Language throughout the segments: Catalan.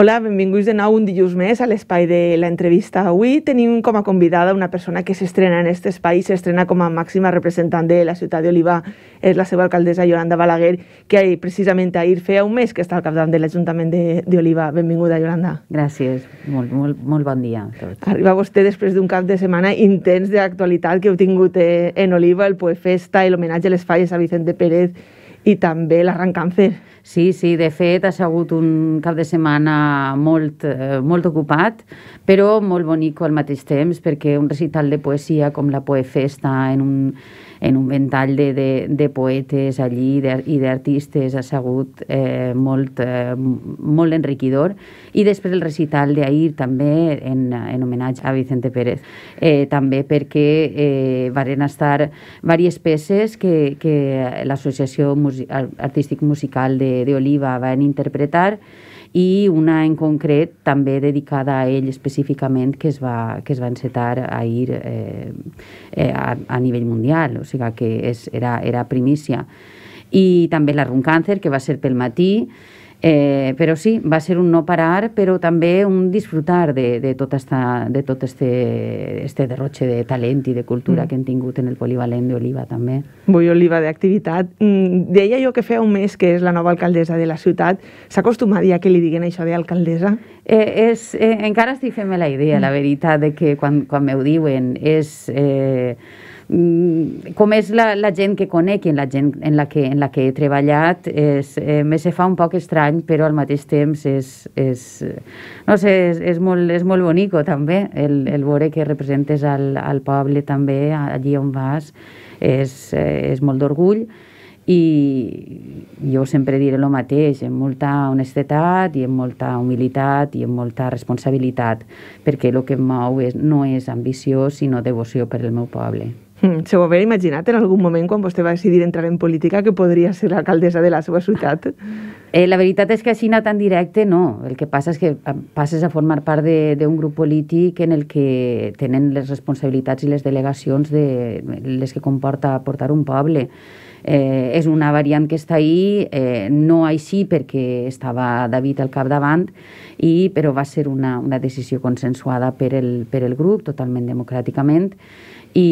Hola, benvinguts de nou un dilluns més a l'espai de l'entrevista. Avui tenim com a convidada una persona que s'estrena en aquest espai, s'estrena com a màxima representant de la ciutat d'Oliva, és la seva alcaldessa Yolanda Balaguer, que precisament ahir feia un mes que està al capdavant de l'Ajuntament d'Oliva. Benvinguda, Yolanda. Gràcies, molt, molt, molt bon dia a tots. Arriba vostè després d'un cap de setmana intens d'actualitat que heu tingut eh, en Oliva, el Poefesta i l'homenatge a les falles a Vicente Pérez, i també l'arrencànfer. Sí, sí, de fet ha sigut un cap de setmana molt, eh, molt ocupat, però molt bonic al mateix temps, perquè un recital de poesia com la Poefesta en un, en un ventall de, de, de poetes allí de, i d'artistes ha sigut eh, molt, eh, molt enriquidor. I després el recital d'ahir també en, en homenatge a Vicente Pérez. Eh, també perquè eh, varen estar diverses peces que, que l'Associació Artístic Musical d'Oliva van interpretar i una en concret també dedicada a ell específicament que es va, que es va encetar ahir eh, eh, a, a nivell mundial, o sigui que és, era, era primícia. I també la Run Càncer, que va ser pel matí, Eh, però sí, va ser un no parar, però també un disfrutar de, de tot, esta, de tot este, este derrotxe de talent i de cultura mm. que hem tingut en el polivalent d'Oliva també. Vull Oliva d'activitat. Mm, deia jo que feia un mes que és la nova alcaldessa de la ciutat. S'ha acostumat dir que li diguen això d'alcaldessa? Eh, és, eh, encara estic fent la idea, mm. la veritat, de que quan, quan m'ho diuen és... Eh, Mm, com és la, la gent que conec i en la gent en la que, en la que he treballat és, eh, me se fa un poc estrany però al mateix temps és, és no sé, és, és, molt, és molt bonico també el, el veure que representes al, al poble també allí on vas és, eh, és molt d'orgull i jo sempre diré el mateix, amb molta honestetat i amb molta humilitat i amb molta responsabilitat, perquè el que em mou és, no és ambició, sinó devoció per al meu poble. Mm, se ho havia imaginat en algun moment quan vostè va decidir entrar en política que podria ser l'alcaldessa de la seva ciutat? Eh, la veritat és que així tan directe no. El que passa és que eh, passes a formar part d'un grup polític en el que tenen les responsabilitats i les delegacions de les que comporta portar un poble. Eh, és una variant que està ahí, eh, no així perquè estava David al capdavant, i, però va ser una, una decisió consensuada per el, per el grup, totalment democràticament, i,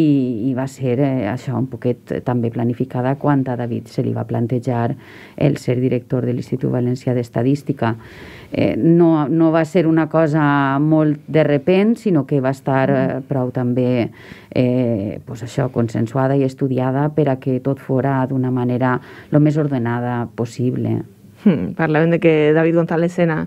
i va ser eh, això un poquet també planificada quan a David se li va plantejar el ser director de l'Institut Valencià d'Estadística. De eh, no, no va ser una cosa molt de repent, sinó que va estar eh, mm. prou també eh, pues això, consensuada i estudiada per a que tot fora d'una manera el més ordenada possible. Hmm, parlàvem de que David González se n'ha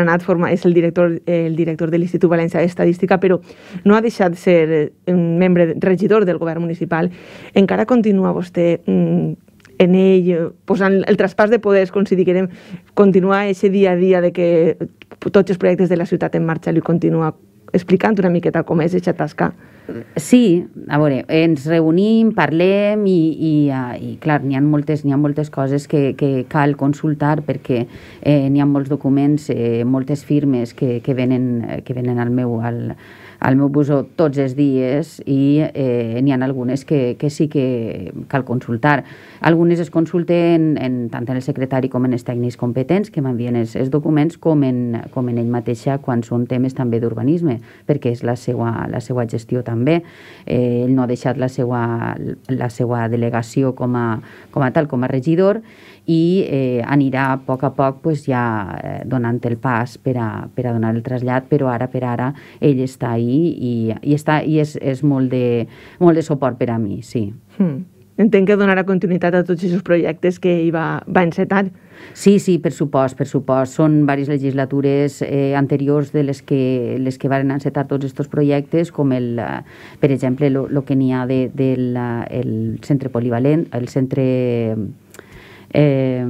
anat, forma, és el director, el director de l'Institut Valencià d'Estadística, però no ha deixat de ser un membre regidor del govern municipal. Encara continua vostè mm, en ell, posant el traspàs de poders, com si diguem, continuar aquest dia a dia de que tots els projectes de la ciutat en marxa li continua explicant una miqueta com és aquesta tasca. Sí, a veure, ens reunim, parlem i, i, ah, i clar, n'hi ha, moltes, ha moltes coses que, que cal consultar perquè eh, n'hi ha molts documents, eh, moltes firmes que, que, venen, que venen al meu, al, al meu busó tots els dies i eh, n'hi ha algunes que, que sí que cal consultar. Algunes es consulten en, tant en el secretari com en els tècnics competents que m'envien els, els documents com en, com en ell mateixa quan són temes també d'urbanisme, perquè és la seva, la seva gestió també. Eh, ell no ha deixat la seva, la seva delegació com a, com a tal, com a regidor, i eh, anirà a poc a poc pues, ja eh, donant el pas per a, per a donar el trasllat, però ara per ara ell està ahí i, i, està, i és, és molt, de, molt de suport per a mi, sí. Hmm. Entenc que donarà continuïtat a tots aquests projectes que hi va, va encetar. Sí, sí, per supost, per supost. Són diverses legislatures eh, anteriors de les que, les que van encetar tots aquests projectes, com el, eh, per exemple, el que n'hi ha de, del de eh, el centre polivalent, el centre eh,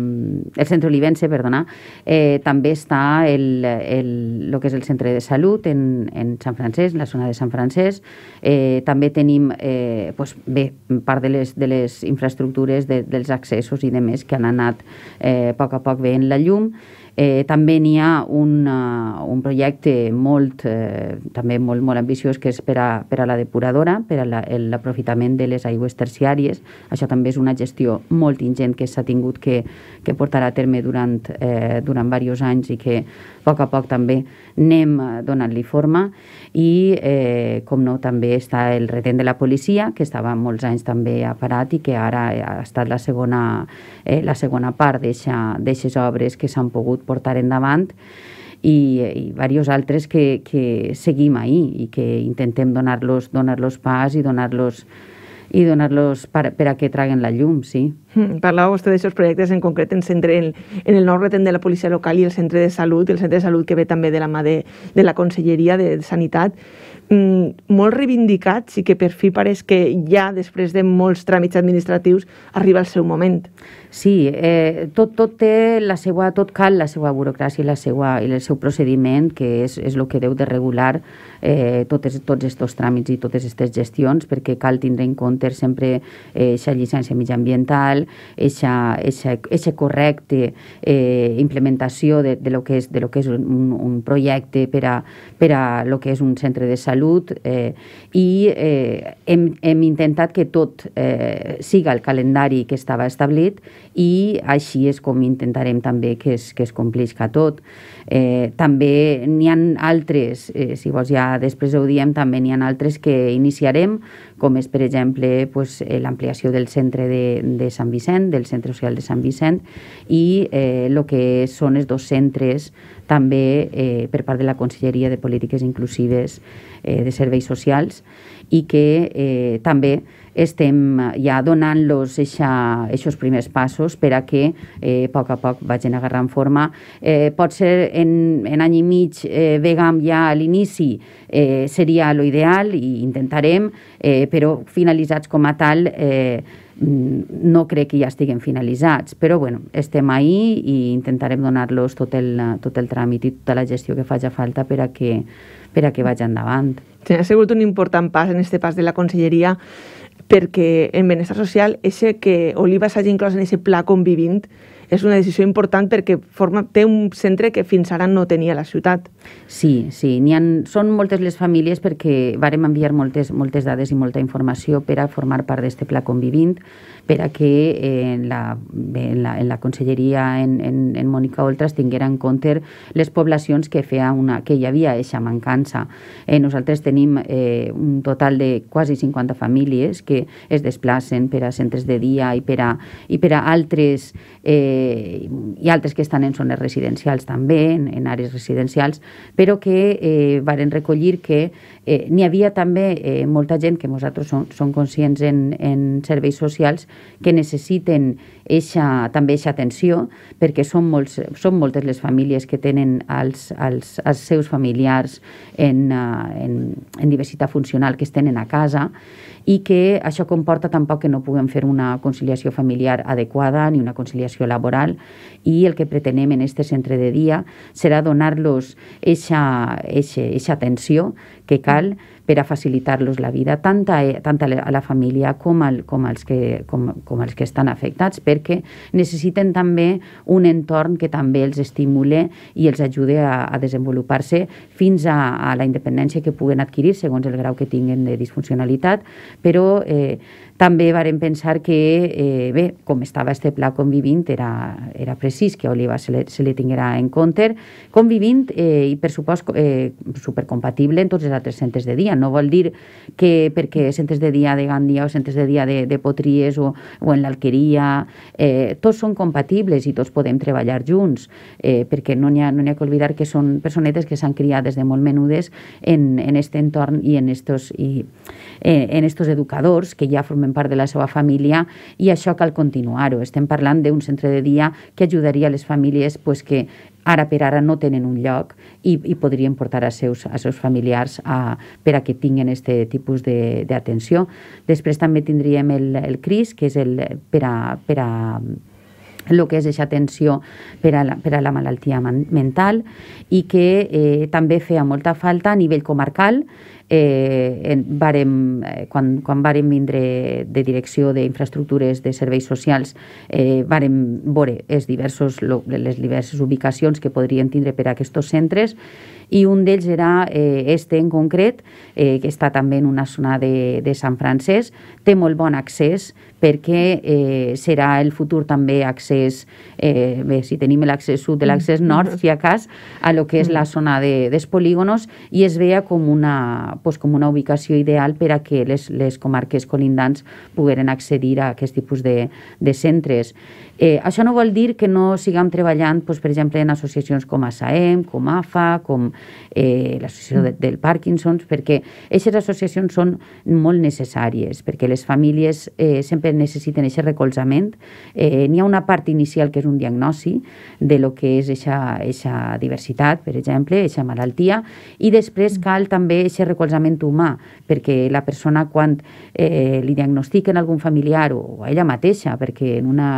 el centre olivense, perdona, eh, també està el, el, el que és el centre de salut en, en Sant Francesc, en la zona de Sant Francesc. Eh, també tenim eh, pues, bé, part de les, de les infraestructures, de, dels accessos i de més que han anat eh, a poc a poc en la llum. Eh, també n'hi ha un, uh, un projecte molt, eh, també molt, molt ambiciós que és per a, per a la depuradora, per a l'aprofitament la, de les aigües terciàries. Això també és una gestió molt ingent que s'ha tingut que, que portar a terme durant, eh, durant diversos anys i que a poc a poc també anem eh, donant-li forma. I, eh, com no, també està el retent de la policia, que estava molts anys també a i que ara ha estat la segona, eh, la segona part d'aixes obres que s'han pogut portar endavant i, i diversos altres que, que seguim ahir i que intentem donar-los donar, -los, pas i donar-los i donar-los per, per a que traguen la llum, sí. Mm, parlava vostè d'aquests projectes en concret en, centre, en, en el nou retent de la policia local i el centre de salut, el centre de salut que ve també de la mà de, de la Conselleria de Sanitat mm, molt reivindicats i que per fi pareix que ja, després de molts tràmits administratius, arriba el seu moment. Sí, eh, tot, tot té la seva, tot cal la seva burocràcia i, la seva, i el seu procediment, que és, és el que deu de regular eh, totes, tots aquests tràmits i totes aquestes gestions, perquè cal tindre en compte sempre aquesta eh, llicència mitjanambiental, aquesta correcte eh, implementació de, de, lo que és, de lo que és un, un projecte per a, per a lo que és un centre de salut salut eh, i eh, hem, hem intentat que tot eh, siga el calendari que estava establit i així és com intentarem també que es, que es complisca tot. Eh, també n'hi han altres, eh, si vols ja després ho diem, també n'hi han altres que iniciarem, com és per exemple pues, eh, l'ampliació del centre de, de Sant Vicent, del centre social de Sant Vicent i eh, lo que són els dos centres també eh, per part de la Conselleria de Polítiques Inclusives eh, de Serveis Socials i que eh, també estem eh, ja donant-los aquests primers passos per a que eh, a poc a poc vagin agarrant forma. Eh, pot ser en, en any i mig eh, vegam ja a l'inici eh, seria lo ideal i intentarem, eh, però finalitzats com a tal eh, Mm, no crec que ja estiguen finalitzats, però bueno, estem ahí i intentarem donar-los tot, el, tot el tràmit i tota la gestió que faci falta per a que, per a que vagi endavant. Sí, ha sigut un important pas en este pas de la conselleria perquè en benestar social, eixe que Oliva s'hagi inclòs en aquest pla convivint, és una decisió important perquè forma, té un centre que fins ara no tenia la ciutat. Sí, sí, ha, són moltes les famílies perquè vàrem enviar moltes, moltes dades i molta informació per a formar part d'este pla convivint per a que eh, en, la, en, la, en la conselleria en, en, en Mònica Oltra es tinguera en compte les poblacions que, feia una, que hi havia eixa mancança. Eh, nosaltres tenim eh, un total de quasi 50 famílies que es desplacen per a centres de dia i per a, i per a altres eh, i altres que estan en zones residencials també, en, en àrees residencials, però que eh, varen recollir que eh, n'hi havia també eh, molta gent que nosaltres som, som conscients en, en serveis socials que necesiten eixa, també eixa atenció, perquè són, molts, són moltes les famílies que tenen els, els, els seus familiars en, eh, en, en diversitat funcional que es tenen a casa i que això comporta tampoc que no puguem fer una conciliació familiar adequada ni una conciliació laboral i el que pretenem en aquest centre de dia serà donar-los aquesta atenció que cal per a facilitar-los la vida tant a, tant a la família com, al, com, als que, com, com als que estan afectats per perquè necessiten també un entorn que també els estimule i els ajude a, a desenvolupar-se fins a, a la independència que puguen adquirir segons el grau que tinguen de disfuncionalitat, però eh, també varen pensar que, eh, bé, com estava este pla convivint, era, era precís que a Oliva se le, se li tinguera en compte. Convivint eh, i, per supost, eh, supercompatible en tots els altres centres de dia. No vol dir que perquè centres de dia de Gandia o centres de dia de, de Potries o, o en l'Alqueria, eh, tots són compatibles i tots podem treballar junts, eh, perquè no n'hi ha, no ha que oblidar que són personetes que s'han criat des de molt menudes en, en este entorn i en estos, i, eh, en estos educadors que ja formen formen part de la seva família i això cal continuar-ho. Estem parlant d'un centre de dia que ajudaria les famílies pues, que ara per ara no tenen un lloc i, i podrien portar a seus, a seus familiars a, per a que tinguin aquest tipus d'atenció. De, Després també tindríem el, el CRIS, que és el, per a, per a el que és aquesta atenció per a la, per a la malaltia mental i que eh, també feia molta falta a nivell comarcal eh, en, vàrem, eh, quan, quan vàrem vindre de direcció d'infraestructures de serveis socials, eh, vàrem veure els diversos, les diverses ubicacions que podrien tindre per a aquests centres i un d'ells era eh, este en concret, eh, que està també en una zona de, de Sant Francesc, té molt bon accés, perquè eh, serà el futur també accés, eh, bé, si tenim l'accés sud de mm. l'accés nord, si a cas, a lo que és la mm. zona de, dels polígonos i es veia com una, pues, com una ubicació ideal per a que les, les comarques colindants pogueren accedir a aquest tipus de, de centres. Eh, això no vol dir que no sigam treballant, pues, per exemple, en associacions com a SAEM, com AFA, com eh, l'associació de, mm. del Parkinson's, perquè aquestes associacions són molt necessàries, perquè les famílies eh, sempre necessiten aquest recolzament. Eh, N'hi ha una part inicial que és un diagnosi de lo que és aquesta diversitat, per exemple, aquesta malaltia, i després mm. cal també aquest recolzament humà, perquè la persona quan eh, li diagnostiquen algun familiar o a ella mateixa, perquè en una,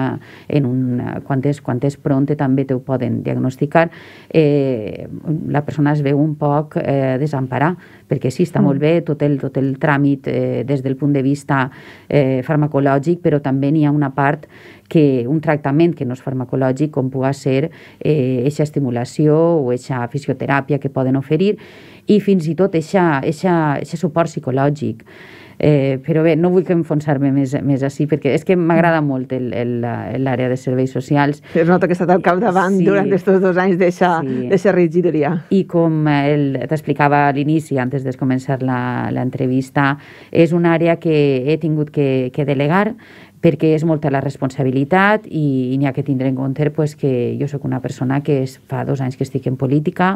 en una, quan, és, quan és pronte també te ho poden diagnosticar, eh, la persona es veu un poc eh, desemparar perquè sí, està mm. molt bé tot el, tot el tràmit eh, des del punt de vista eh, farmacològic, però també n'hi ha una part que un tractament que no és farmacològic com pugui ser eh, eixa estimulació o eixa fisioteràpia que poden oferir i fins i tot eixa, eixa, eixa suport psicològic. Eh, però bé, no vull que enfonsar-me més, més així, perquè és que m'agrada molt l'àrea de serveis socials. Es nota que ha estat al capdavant sí, durant aquests dos anys d'aquesta sí. regidoria. I com t'explicava a l'inici, antes de començar l'entrevista, és una àrea que he tingut que, que delegar, perquè és molta la responsabilitat i, i n'hi ha que tindre en compte pues, que jo sóc una persona que és, fa dos anys que estic en política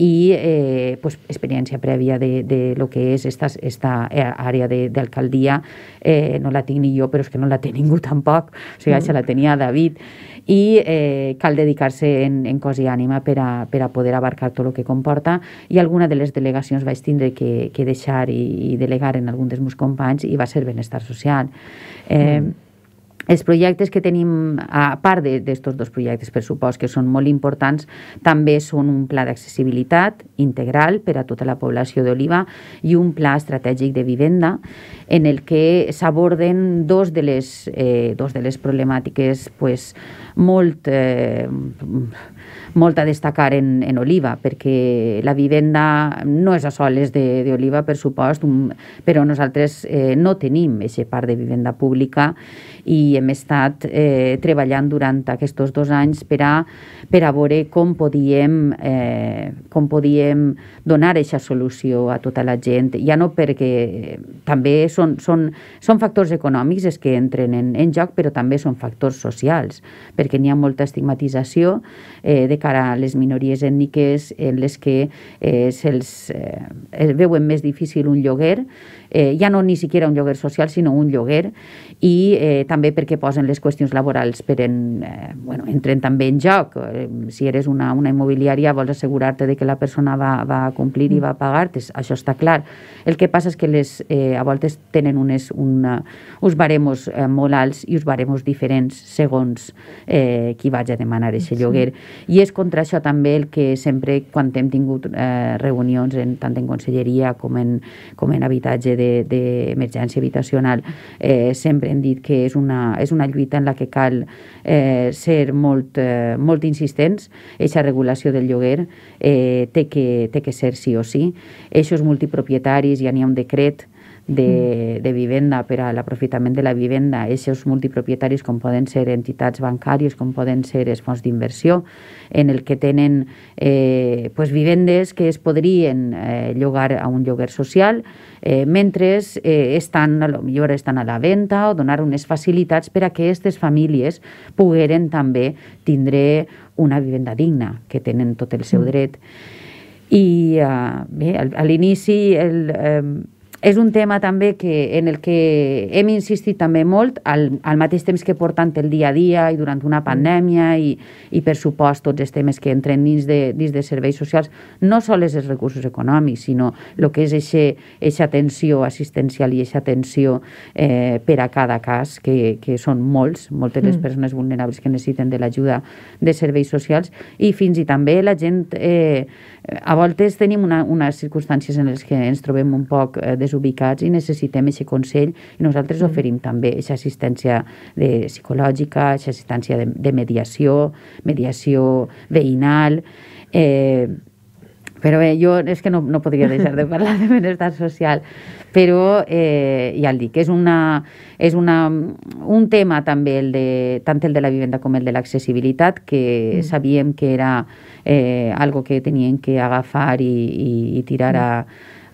i eh, pues, experiència prèvia de, de lo que és esta, esta eh, àrea d'alcaldia eh, no la tinc ni jo, però és que no la té ningú tampoc, o sigui, això la tenia David i eh, cal dedicar-se en, en cos i ànima per a, per a poder abarcar tot el que comporta i alguna de les delegacions vaig tindre que, que deixar i, i delegar en algun dels meus companys i va ser benestar social. Eh, mm els projectes que tenim, a part d'aquests dos projectes, per supost, que són molt importants, també són un pla d'accessibilitat integral per a tota la població d'Oliva i un pla estratègic de vivenda en el que s'aborden dos, de les, eh, dos de les problemàtiques pues, molt eh, molt a destacar en, en Oliva, perquè la vivenda no és a soles d'Oliva, per supost, un, però nosaltres eh, no tenim aquest part de vivenda pública i hem estat eh, treballant durant aquests dos anys per a, per a veure com podíem, eh, com podíem donar aquesta solució a tota la gent, ja no perquè eh, també són, són, són factors econòmics els que entren en, en joc, però també són factors socials, perquè n'hi ha molta estigmatització eh, de cara a les minories ètniques en les que eh, se'ls eh, es veuen més difícil un lloguer, eh, ja no ni siquiera un lloguer social, sinó un lloguer, i eh, també perquè posen les qüestions laborals per en, eh, bueno, entren també en joc. Eh, si eres una, una immobiliària vols assegurar-te de que la persona va, va complir i va mm. pagar, això està clar. El que passa és que les, eh, a voltes tenen unes, una, uns baremos eh, molt alts i uns baremos diferents segons eh, qui vaig a demanar aquest sí. lloguer. I és contra això també el que sempre, quan hem tingut eh, reunions en, tant en conselleria com en, com en habitatge d'emergència de, de habitacional, eh, sempre hem dit que és una, és una lluita en la que cal eh, ser molt, eh, molt insistents. Eixa regulació del lloguer eh, té, que, té que ser sí o sí. Eixos multipropietaris, ja n'hi ha un decret de, mm. de vivenda per a l'aprofitament de la vivenda, aquests multipropietaris com poden ser entitats bancàries, com poden ser els fons d'inversió, en el que tenen eh, pues, vivendes que es podrien eh, llogar a un lloguer social, eh, mentre eh, estan, a lo millor estan a la venda o donar unes facilitats per a que aquestes famílies pogueren també tindre una vivenda digna, que tenen tot el seu mm. dret. I uh, bé, a l'inici el, eh, és un tema també que, en el que hem insistit també molt, al, al mateix temps que portant el dia a dia i durant una mm. pandèmia i, i per supost tots els temes que entren dins de, dins de serveis socials, no sols els recursos econòmics, sinó el que és aquesta atenció assistencial i aquesta atenció eh, per a cada cas, que, que són molts, moltes mm. les persones vulnerables que necessiten de l'ajuda de serveis socials i fins i també la gent, eh, a voltes tenim una, unes circumstàncies en les que ens trobem un poc eh, des desubicats i necessitem aquest consell i nosaltres mm. oferim també aquesta assistència de, psicològica, aquesta assistència de, de mediació, mediació veïnal... Eh, però bé, eh, jo és que no, no podria deixar de parlar de benestar social, però eh, ja el dic, és, una, és una, un tema també el de, tant el de la vivenda com el de l'accessibilitat que mm. sabíem que era eh, algo que tenien que agafar i, i, i tirar mm. a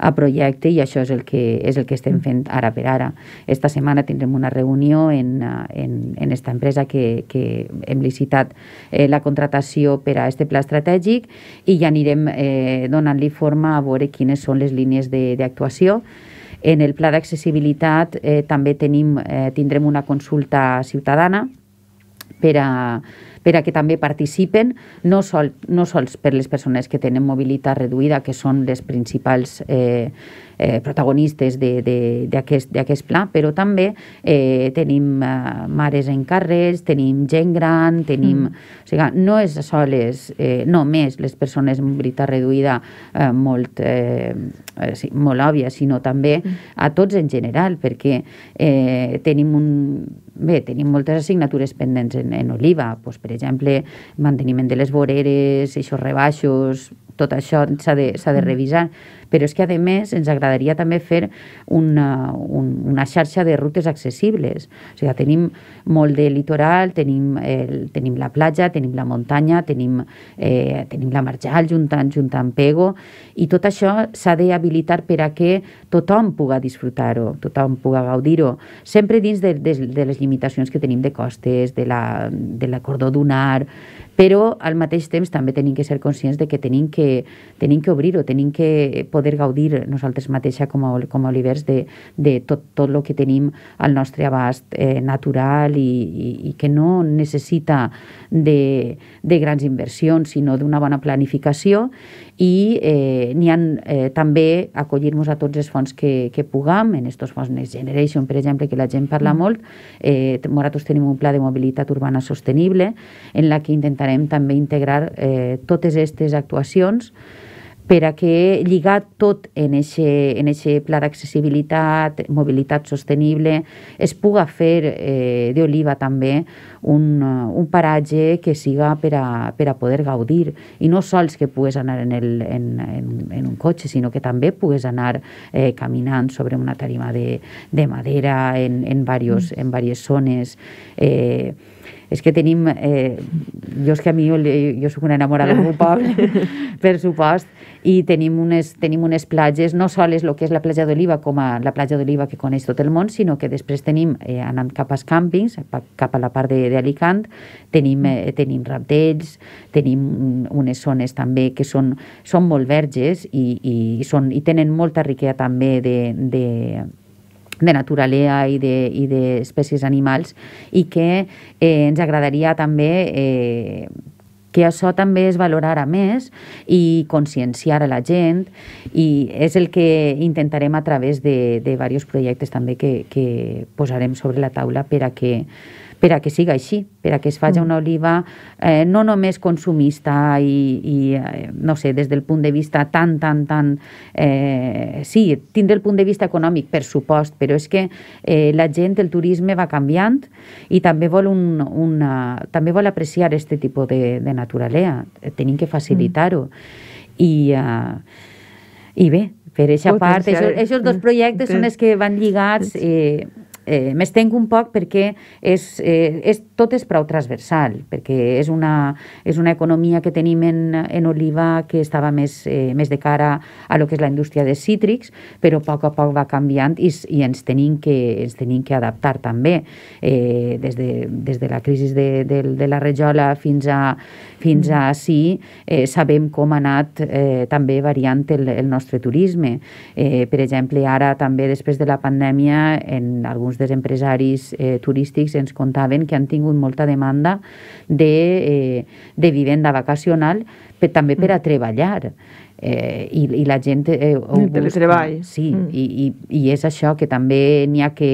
a projecte i això és el que, és el que estem mm. fent ara per ara. Esta setmana tindrem una reunió en, en, en esta empresa que, que hem licitat eh, la contratació per a este pla estratègic i ja anirem eh, donant-li forma a veure quines són les línies d'actuació. En el pla d'accessibilitat eh, també tenim, eh, tindrem una consulta ciutadana per a, per a que també participen, no, sol, no sols per les persones que tenen mobilitat reduïda, que són les principals eh, eh, protagonistes d'aquest pla, però també eh, tenim eh, mares en carrers, tenim gent gran, tenim... Mm. O sigui, no és soles, eh, només les persones amb mobilitat reduïda eh, molt... Eh, Eh, sí, molt òbvia, sinó també mm. a tots en general, perquè eh, tenim un... Bé, tenim moltes assignatures pendents en, en oliva, pues, per exemple, manteniment de les voreres, eixos rebaixos, tot això s'ha de, de mm. revisar. Mm però és que, a més, ens agradaria també fer una, un, una xarxa de rutes accessibles. O sigui, tenim molt de litoral, tenim, el, tenim la platja, tenim la muntanya, tenim, eh, tenim la marjal juntant, juntant pego, i tot això s'ha d'habilitar per a que tothom puga disfrutar-ho, tothom puga gaudir-ho, sempre dins de, de, de les limitacions que tenim de costes, de la, de la cordó dunar, però al mateix temps també tenim que ser conscients de que tenim que, tenim que obrir-ho, tenim que poder poder gaudir nosaltres mateixa com a, com a olivers de, de tot, tot el que tenim al nostre abast eh, natural i, i, i que no necessita de, de grans inversions, sinó d'una bona planificació i eh, n'hi ha eh, també acollir-nos a tots els fons que, que pugam, en estos fons Next Generation, per exemple, que la gent parla mm. molt. Eh, nosaltres tenim un pla de mobilitat urbana sostenible en la que intentarem també integrar eh, totes aquestes actuacions per a que lligat tot en eixe, en eixe pla d'accessibilitat, mobilitat sostenible, es puga fer eh, d'Oliva també un, eh, un paratge que siga per a, per a poder gaudir i no sols que pugues anar en, el, en, en, en un cotxe, sinó que també pugues anar eh, caminant sobre una tarima de, de madera en, en, varios, mm. en diverses zones. Eh, és que tenim... Eh, jo és que a mi, jo sóc una enamorada del meu poble, per supost, i tenim unes, tenim unes platges, no sols el que és la platja d'Oliva com a la platja d'Oliva que coneix tot el món, sinó que després tenim, eh, anant cap als càmpings, cap a la part d'Alicant, tenim, eh, tenim raptells, tenim unes zones també que són, són molt verges i, i, són, i tenen molta riquea també de, de, de naturalea i i de, i animals i que eh, ens agradaria també eh, que això també es valorara més i conscienciar a la gent i és el que intentarem a través de, de diversos projectes també que, que posarem sobre la taula per a que per a que siga així, per a que es faci mm. una oliva eh, no només consumista i, i eh, no sé, des del punt de vista tan, tan, tan... Eh, sí, tindre el punt de vista econòmic, per supost, però és que eh, la gent, el turisme va canviant i també vol, un, una, també vol apreciar aquest tipus de, de naturalea. Tenim que facilitar-ho. Mm. I, eh, I bé, per aquesta part, aquests dos projectes són els que van lligats... Eh, eh, m'estenc un poc perquè és, eh, és, tot és prou transversal, perquè és una, és una economia que tenim en, en oliva que estava més, eh, més de cara a lo que és la indústria de cítrics, però a poc a poc va canviant i, i ens, tenim que, ens tenim que adaptar també eh, des, de, des de la crisi de, de, de la rejola fins a, fins a sí, eh, sabem com ha anat eh, també variant el, el nostre turisme. Eh, per exemple, ara també després de la pandèmia en alguns alguns dels empresaris eh, turístics ens contaven que han tingut molta demanda de, eh, de vivenda vacacional per, també per a mm. treballar eh, i, i la gent eh, ho el teletreball sí, mm. i, i, i és això que també n'hi ha que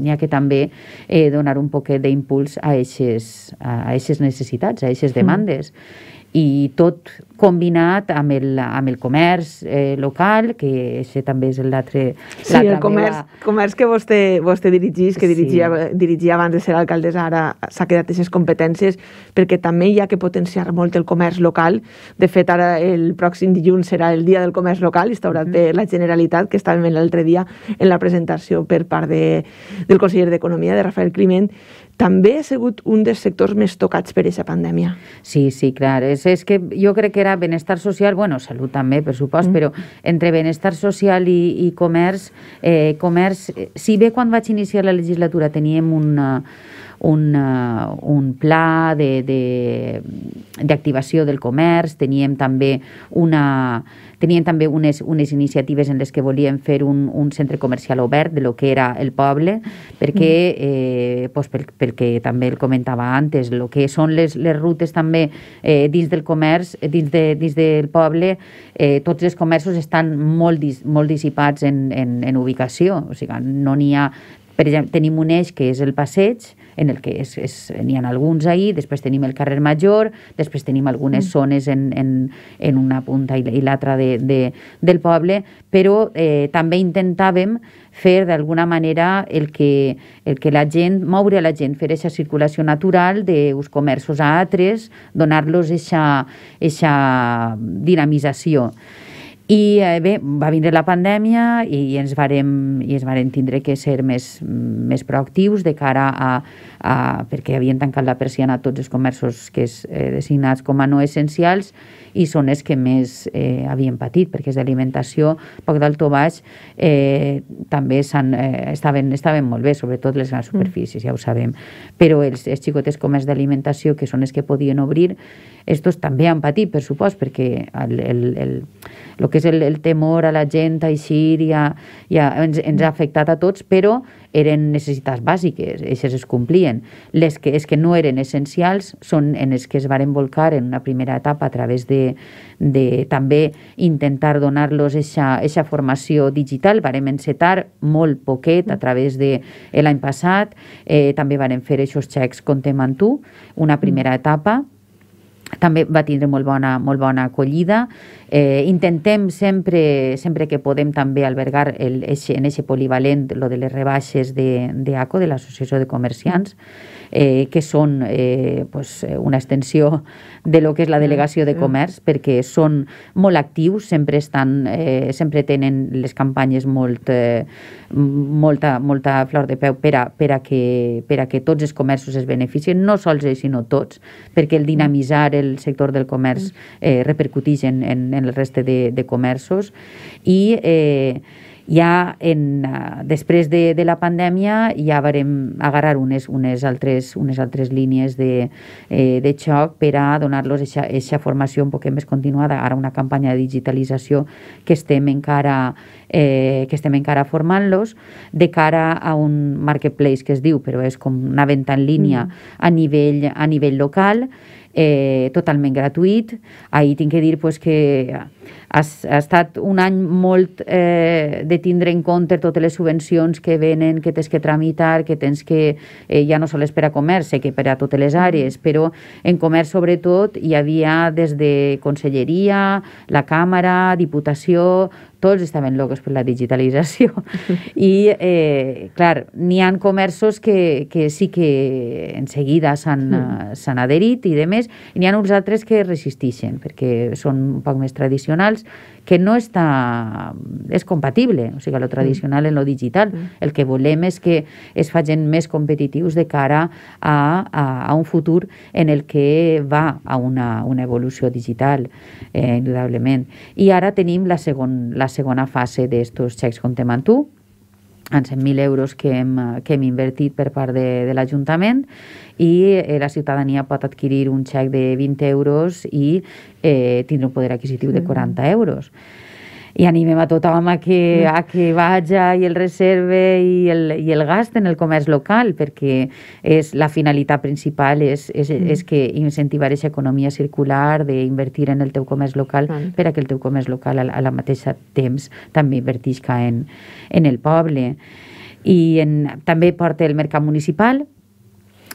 n'hi ha que també eh, donar un poquet d'impuls a aquestes a, necessitats, a aquestes mm. demandes mm. i tot combinat amb el, amb el comerç eh, local, que això també és l'altre... Sí, el comerç, meva... comerç que vostè, vostè dirigís, que dirigia, sí. dirigia abans de ser alcaldessa, ara s'ha quedat aquestes competències, perquè també hi ha que potenciar molt el comerç local. De fet, ara el pròxim dilluns serà el Dia del Comerç Local, instaurat mm. per la Generalitat, que estàvem l'altre dia en la presentació per part de, del conseller d'Economia, de Rafael Climent, també ha sigut un dels sectors més tocats per aquesta pandèmia. Sí, sí, clar. És, és que jo crec que era ara benestar social, bueno, salut també, per supost, mm. però entre benestar social i, i comerç, eh, comerç, eh, si bé quan vaig iniciar la legislatura teníem una, un, uh, un pla d'activació de, de, del comerç, teníem també, una, teníem també unes, unes iniciatives en les que volíem fer un, un centre comercial obert de lo que era el poble, perquè, mm. eh, pues pel, pel que també el comentava antes, el que són les, les rutes també eh, dins del comerç, eh, dins, de, dins del poble, eh, tots els comerços estan molt, dis, molt dissipats en, en, en ubicació, o sigui, no n'hi ha per exemple, tenim un eix que és el passeig, en el que n'hi ha alguns ahir, després tenim el carrer Major, després tenim algunes mm. zones en, en, en una punta i l'altra de, de, del poble, però eh, també intentàvem fer d'alguna manera el que, el que la gent, moure la gent, fer aquesta circulació natural d'uns comerços a altres, donar-los aquesta dinamització. I eh, bé, va vindre la pandèmia i ens varem, i ens varem tindre que ser més, més proactius de cara a, a... perquè havien tancat la persiana tots els comerços que és eh, designats com a no essencials i són els que més eh, havien patit, perquè és d'alimentació, poc o baix, eh, també eh, estaven, estaven molt bé, sobretot les grans mm. superfícies, ja ho sabem. Però els, els xicotes comerços d'alimentació, que són els que podien obrir, Estos també han patit, per supost, perquè el, el, el, el que és el, el temor a la gent així ja, ja ens, ens ha afectat a tots, però eren necessitats bàsiques, aquestes es complien. Les que, es que no eren essencials són en les que es varen volcar en una primera etapa a través de, de també intentar donar-los aquesta formació digital. Varem encetar molt poquet a través de l'any passat. Eh, també varen fer aquests xecs Contem amb tu, una primera etapa també va tindre molt bona, molt bona acollida Eh, intentem sempre, sempre que podem també albergar el, en aquest polivalent lo de les rebaixes d'ACO, de, de l'Associació de Comerciants, eh, que són eh, pues, una extensió de lo que és la mm, delegació de mm. comerç, perquè són molt actius, sempre, estan, eh, sempre tenen les campanyes molt, eh, molta, molta flor de peu per a, per, a que, per a que tots els comerços es beneficien, no sols ells, sinó tots, perquè el mm. dinamitzar el sector del comerç eh, repercutix en, en, en en la resta de, de comerços i eh, ja en, eh, després de, de la pandèmia ja vam agarrar unes, unes, altres, unes altres línies de, eh, de xoc per a donar-los aquesta formació un poc més continuada, ara una campanya de digitalització que estem encara, eh, que estem encara formant-los de cara a un marketplace que es diu, però és com una venta en línia mm. a, nivell, a nivell local eh, totalment gratuït. Ahir tinc que dir pues, que ha, ha estat un any molt eh, de tindre en compte totes les subvencions que venen, que tens que tramitar, que tens que, eh, ja no sols per a comerç, sé que per a totes les àrees, però en comerç sobretot hi havia des de Conselleria, la Càmera, Diputació, tots estaven locos per la digitalització. I, eh, clar, n'hi han comerços que, que sí que en seguida s'han uh, adherit i de més, n'hi ha uns altres que resisteixen, perquè són un poc més tradicionals, que no està, és compatible, o sigui, lo mm. tradicional en lo digital. Mm. El que volem és que es facin més competitius de cara a, a, a un futur en el que va a una, una evolució digital, eh, indudablement. I ara tenim la, segon, la segona fase d'estos xecs, com te tu, en 100.000 euros que hem, eh, que hem invertit per part de, de l'Ajuntament i eh, la ciutadania pot adquirir un xec de 20 euros i eh, tindre un poder adquisitiu de 40 euros. Mm i animem a tothom a que, a que vaja i el reserve i el, i el gast en el comerç local, perquè és la finalitat principal és, és, mm. és que incentivar aquesta economia circular, d'invertir en el teu comerç local, mm. per a que el teu comerç local a, a la mateixa temps també invertisca en, en el poble. I en, també porta el mercat municipal,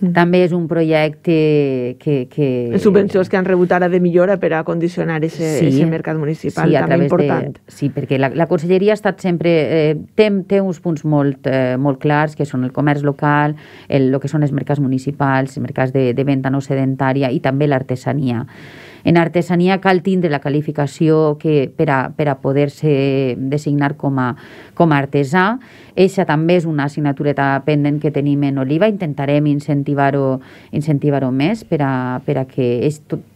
Mm. També és un projecte que... que... Subvencions que han rebut ara de millora per a condicionar ese, sí, ese mercat municipal, sí, també important. De, sí, perquè la, la Conselleria ha estat sempre... Eh, té, té uns punts molt, eh, molt clars, que són el comerç local, el, el que són els mercats municipals, els mercats de, de venda no sedentària i també l'artesania. En artesania cal tindre la qualificació que per a, per a poder-se designar com a, com a artesà. Eixa també és una assignatureta pendent que tenim en Oliva. Intentarem incentivar-ho incentivar, més per a, per a que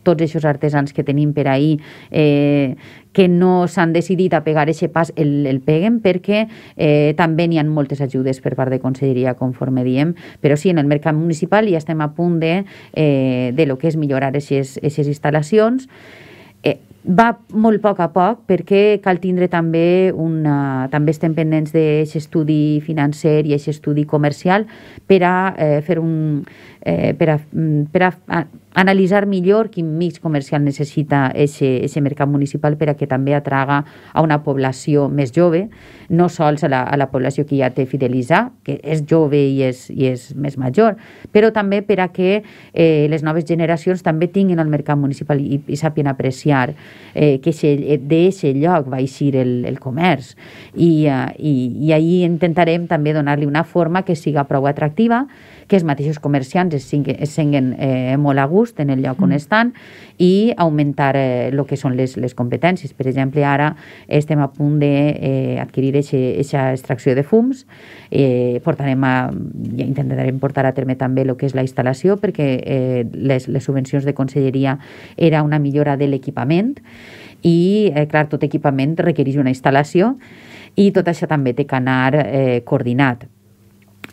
tots aquests artesans que tenim per ahir eh, que no s'han decidit a pegar aquest pas el, el peguen perquè eh, també n'hi ha moltes ajudes per part de Conselleria, conforme diem, però sí, en el mercat municipal ja estem a punt de, eh, de lo que és millorar aquestes instal·lacions. Eh, va molt a poc a poc perquè cal tindre també una... també estem pendents d'aquest estudi financer i aquest estudi comercial per a eh, fer un... Eh, per a, mm, per a analitzar millor quin mix comercial necessita ese, ese mercat municipal per a que també atraga a una població més jove, no sols a la, a la població que ja té fidelitzar, que és jove i és, i és més major, però també per a que eh, les noves generacions també tinguin el mercat municipal i, i sàpien apreciar eh, que d'aquest lloc va eixir el, el comerç. I, eh, i, I ahir intentarem també donar-li una forma que siga prou atractiva, que els mateixos comerciants es, siguin, es siguin eh, molt gust, gust en el lloc mm. on estan i augmentar el eh, que són les, les competències. Per exemple, ara estem a punt d'adquirir eh, aquesta extracció de fums, eh, portarem a, ja intentarem portar a terme també el que és la instal·lació perquè eh, les, les subvencions de conselleria era una millora de l'equipament i, eh, clar, tot equipament requereix una instal·lació i tot això també té que anar eh, coordinat.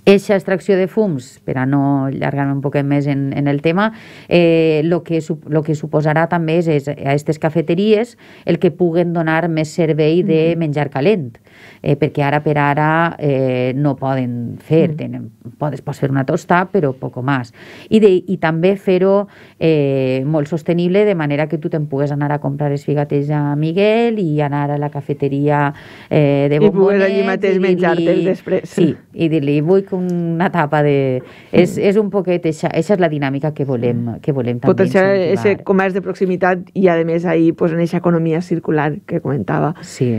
Eixa extracció de fums, per a no allargar me un poquet més en, en el tema, eh, lo, que, lo que suposarà també és, és a aquestes cafeteries el que puguen donar més servei de mm. menjar calent, eh, perquè ara per ara eh, no poden fer, mm. tenen, podes, pots fer una tosta, però poc més. I, de, i també fer-ho eh, molt sostenible, de manera que tu te'n pugues anar a comprar els figaters a Miguel i anar a la cafeteria eh, de Bombonet. I poder allí mateix menjar-te'ls després. Sí, i dir-li, vull que una etapa de... És, mm. és un poquet, eixa, eixa és la dinàmica que volem, mm. que volem també Potenciar aquest comerç de proximitat i, a més, ahir pues, en aquesta economia circular que comentava. Sí.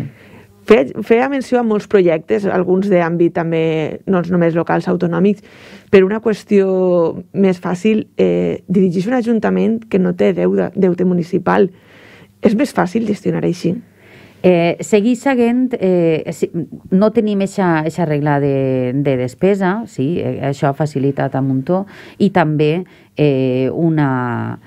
Feia, feia menció a molts projectes, alguns d'àmbit també, no només locals, autonòmics, però una qüestió més fàcil, eh, dirigir un ajuntament que no té deuda, deute municipal. És més fàcil gestionar així? Eh, seguir seguint, eh, no tenim eixa regla de, de despesa, sí, eh, això ha facilitat a muntó, i també eh, una,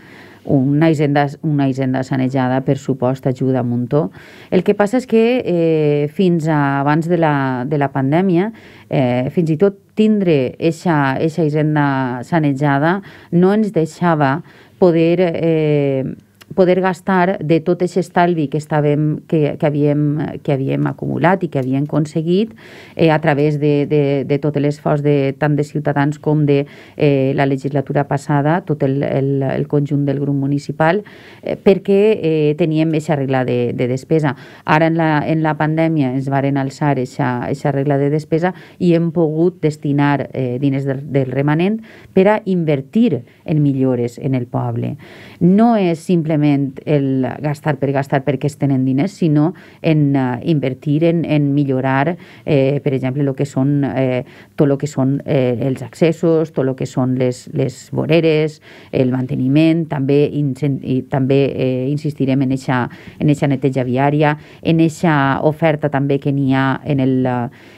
una hisenda, una hisenda sanejada, per supost, ajuda a muntó. El que passa és que eh, fins a, abans de la, de la pandèmia, eh, fins i tot tindre eixa, eixa hisenda sanejada no ens deixava poder eh, poder gastar de tot aquest estalvi que, estàvem, que, que, havíem, que havíem acumulat i que havíem aconseguit eh, a través de, de, de tot l'esforç de, tant de Ciutadans com de eh, la legislatura passada, tot el, el, el conjunt del grup municipal, eh, perquè eh, teníem aquesta regla de, de despesa. Ara en la, en la pandèmia ens varen alçar aquesta regla de despesa i hem pogut destinar eh, diners del, del remanent per a invertir en millores en el poble. No és simplement simplement el gastar per gastar perquè es tenen diners, sinó en uh, invertir, en, en millorar, eh, per exemple, lo que són, eh, tot el que són eh, els accessos, tot el que són les, les voreres, el manteniment, també, i també eh, insistirem en eixa, en eixa neteja viària, en eixa oferta també que n'hi ha en el,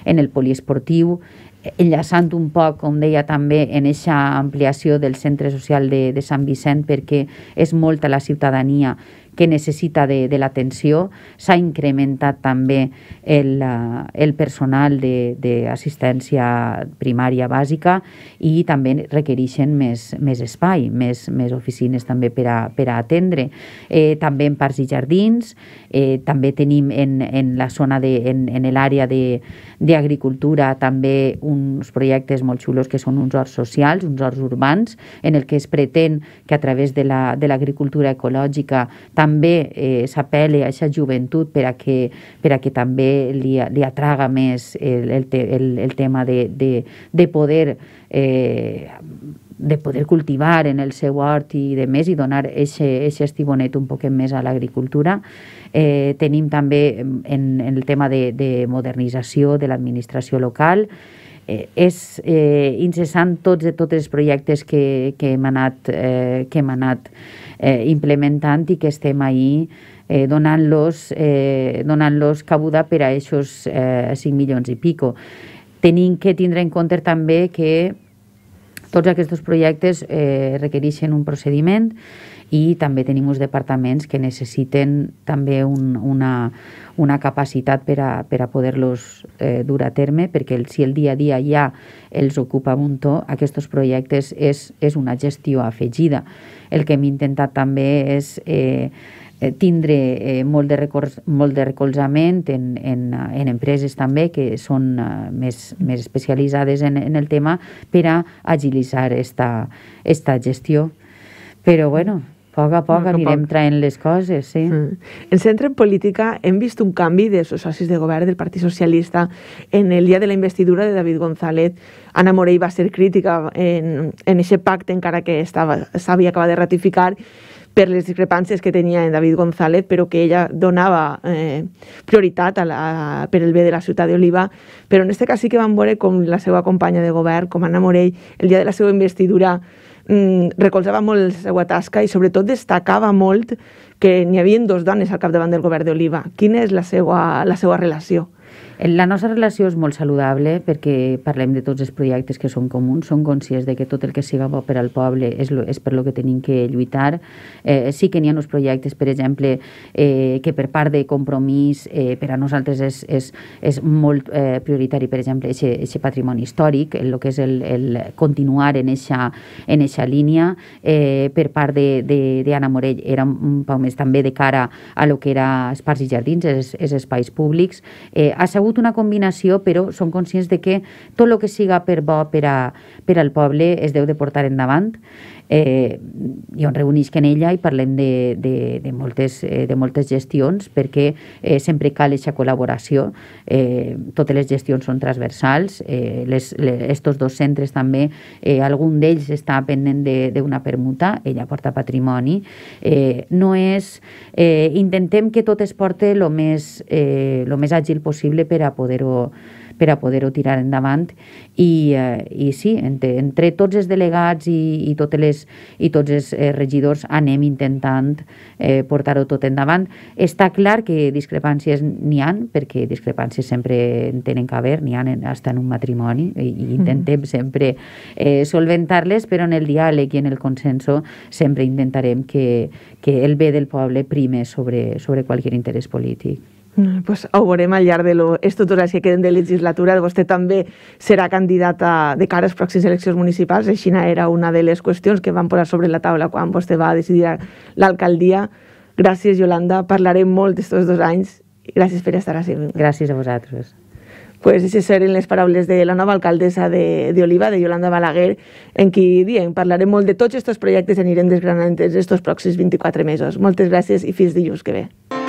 en el poliesportiu, enllaçant un poc, com deia també, en aquesta ampliació del centre social de, de Sant Vicent, perquè és molta la ciutadania que necessita de, de l'atenció. S'ha incrementat també el, eh, el personal d'assistència primària bàsica i també requereixen més, més espai, més, més oficines també per a, per a atendre. Eh, també en parcs i jardins, eh, també tenim en, en la zona de, en, en l'àrea d'agricultura també uns projectes molt xulos que són uns horts socials, uns horts urbans, en el que es pretén que a través de l'agricultura la, de ecològica també també eh, s'apel·li a aquesta joventut per a que, per a que també li, li atraga més el, el, te, el, el tema de, de, de poder eh, de poder cultivar en el seu hort i de més i donar aquest estibonet un poquet més a l'agricultura. Eh, tenim també en, en el tema de, de modernització de l'administració local, eh, és eh, incessant tots, tots els projectes que, que hem anat, eh, que hem anat eh, implementant i que estem ahir eh, donant-los eh, donant cabuda per a aquests eh, 5 milions i pico. Tenim que tindre en compte també que tots aquests projectes eh, requereixen un procediment i també tenim uns departaments que necessiten també un, una, una capacitat per a, per a poder-los eh, dur a terme, perquè el, si el dia a dia ja els ocupa un to, aquests projectes és, és una gestió afegida. El que hem intentat també és eh, tindre eh, molt, de recors, molt de recolzament en, en, en empreses també que són eh, més, més especialitzades en, en el tema per a agilitzar esta, esta gestió. Però bueno, a poc a poc a anirem poc. traient les coses, sí. Mm. En centre en política hem vist un canvi de socis de govern del Partit Socialista. En el dia de la investidura de David González, Anna Morell va ser crítica en, en aquest pacte, encara que s'havia acabat de ratificar, per les discrepàncies que tenia en David González, però que ella donava eh, prioritat a la, per el bé de la ciutat d'Oliva. Però en aquest cas sí que van veure com la seva companya de govern, com Anna Morell, el dia de la seva investidura Mm, recolzava molt la seva tasca i sobretot destacava molt que n'hi havia dos dones al capdavant del govern d'Oliva. Quina és la seva, la seva relació? Eh, la nostra relació és molt saludable perquè parlem de tots els projectes que són comuns, som conscients de que tot el que siga bo per al poble és, lo, és per lo que tenim que lluitar. Eh, sí que n'hi ha uns projectes, per exemple, eh, que per part de compromís eh, per a nosaltres és, és, és molt eh, prioritari, per exemple, aquest patrimoni històric, el que és el, el continuar en eixa, en eixa línia. Eh, per part d'Anna Morell era un, un pau més també de cara a lo que era espais i jardins, és, és espais públics. Eh, ha hagut una combinació, però som conscients de que tot el que siga per bo per, a, per al poble es deu de portar endavant eh, i on reunisc en ella i parlem de, de, de, moltes, eh, de moltes gestions perquè eh, sempre cal aquesta col·laboració. Eh, totes les gestions són transversals. Eh, les, les, estos dos centres també, eh, algun d'ells està pendent d'una permuta, ella porta patrimoni. Eh, no és... Eh, intentem que tot es porte el més, eh, lo més àgil possible per a poder-ho per a poder-ho tirar endavant i, eh, i sí, entre, entre tots els delegats i, i, totes les, i tots els eh, regidors anem intentant eh, portar-ho tot endavant. Està clar que discrepàncies n'hi han, perquè discrepàncies sempre en tenen que haver, n'hi ha en, hasta en un matrimoni i, i mm-hmm. intentem mm. sempre eh, solventar-les, però en el diàleg i en el consenso sempre intentarem que, que el bé del poble prime sobre, sobre qualsevol interès polític. Mm, pues, ho veurem al llarg de aquestes dues que queden de legislatura. Vostè també serà candidata de cara a les pròximes eleccions municipals. Així era una de les qüestions que van posar sobre la taula quan vostè va decidir l'alcaldia. Gràcies, Yolanda. Parlarem molt d'aquests dos anys. Gràcies per estar així. Gràcies a vosaltres. Pues aquestes eren les paraules de la nova alcaldessa d'Oliva, de, de Yolanda Balaguer, en qui diem, parlarem molt de tots aquests projectes i anirem desgranant aquests pròxims 24 mesos. Moltes gràcies i fins dilluns que ve.